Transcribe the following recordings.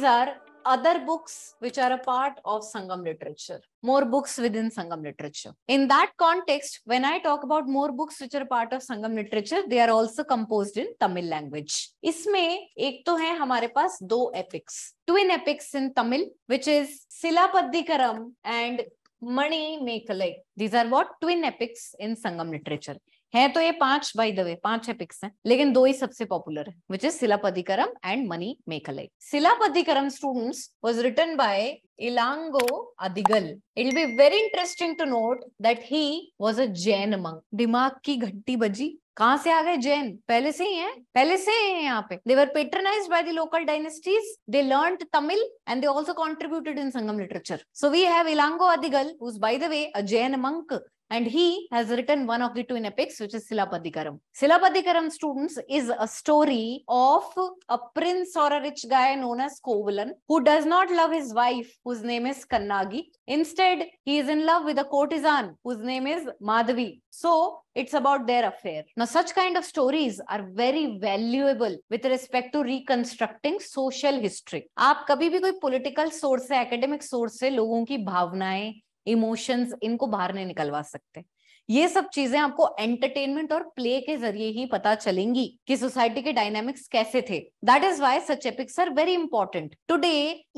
these are other books which are a part of Sangam literature, more books within Sangam literature. In that context, when I talk about more books which are part of Sangam literature, they are also composed in Tamil language. isme ek to hai hamare paas do epics, twin epics in Tamil, which is Silapaddikaram and Mani Mekalai. These are what twin epics in Sangam literature. है तो ये पांच by the way पांच epics हैं लेकिन दो ही सबसे popular है which is Silappatikaram and Manimekalai Silappatikaram students was written by Ilango Adigal it be very interesting to note that he was a Jain monk दिमाग की घंटी बजी कहाँ से आ गए जैन पहले से ही हैं पहले से ही हैं यहाँ पे they were patronise by the local dynasties they learn Tamil and they also contributed in Sangam literature so we have Ilango Adigal by the way a Jain monk and he has written one of the twin epics, which is Silapadikaram. Silapadikaram, students, is a story of a prince or a rich guy known as Kovalan who does not love his wife, whose name is Kannagi. Instead, he is in love with a courtesan whose name is Madhavi. So it's about their affair. Now, such kind of stories are very valuable with respect to reconstructing social history. आप कभी भी कोई political source से academic source से लोगों की भावनाएं emotions इनको बाहर नहीं निकलवा सकते ये सब चीजें आपको एंटरटेनमेंट और प्ले के जरिए ही पता चलेंगी कि सोसाइटी के डायनेमिक्स कैसे थे that is why such epics are very important today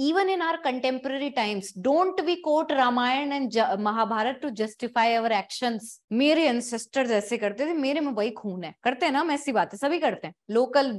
even in our contemporary times don't we quote Ramayan and Mahabharat to justify our action मेरे एंसेस्टर्स ऐसे करते थे मेरे में वही खून है करते हैं ना हम ऐसी बातें सभी करते हैं लोकल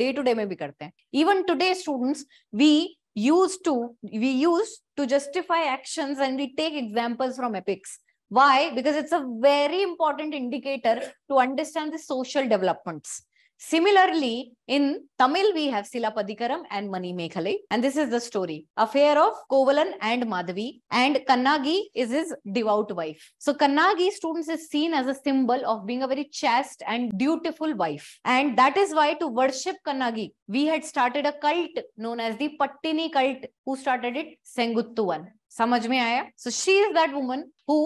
डे टू डे में भी करते हैं even today students we used to, we use to justify actions and we take examples from epics. Why? Because it's a very important indicator to understand the social developments. Similarly, in Tamil, we have Silapadikaram and Mani Mekhalai. And this is the story. Affair of Kovalan and Madhavi. And Kannagi is his devout wife. So Kannagi, students, is seen as a symbol of being a very chaste and dutiful wife. And that is why to worship Kannagi, we had started a cult known as the Pattini cult, who started it, Senguttuvan. समझ में आया so she is that woman who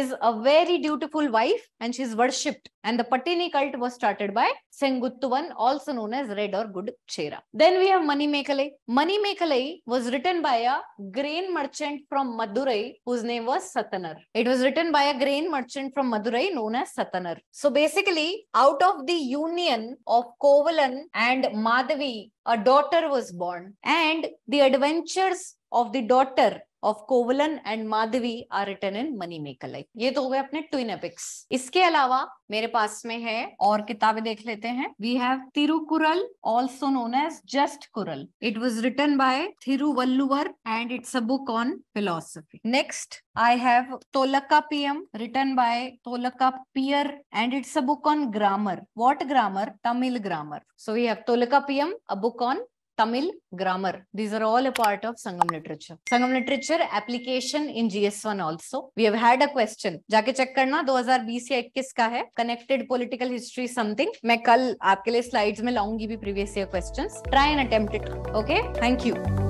is a very beautiful wife and she is worshipped and the Pattini cult Senguttuvan also known as Red or Good Chera then we have Mani Mekalai Money Mekalai was written by a grain merchant from Madurai whose name was Satanar it was written by a grain merchant from Madurai known as Satanar so basically out of the union of Kovalan and Madhavi a daughter was born and the adventures of the daughter of Kovalan and Madhavi are written in Manimekalai ये तो हो गए अपने twin epics. इसके अलावा मेरे पास में है और किताबें देख लेते हैं we have Tirukkural also known as just Kural it was written by Thiruvalluvar and it's a book on philosophy next I have Tolakapiyam written by Tolakapiyar and it's a book on grammar. What grammar? Tamil grammar. So we have Tolakapiyam, a book on Tamil grammar. These are all a part of Sangam literature. Sangam literature application in GS1 also. We have had a question. जाके check करना 2020 या 21 का है connected political history something मैं कल आपके लिए slides में लाऊंगी भी previous year questions try and attempt it okay thank you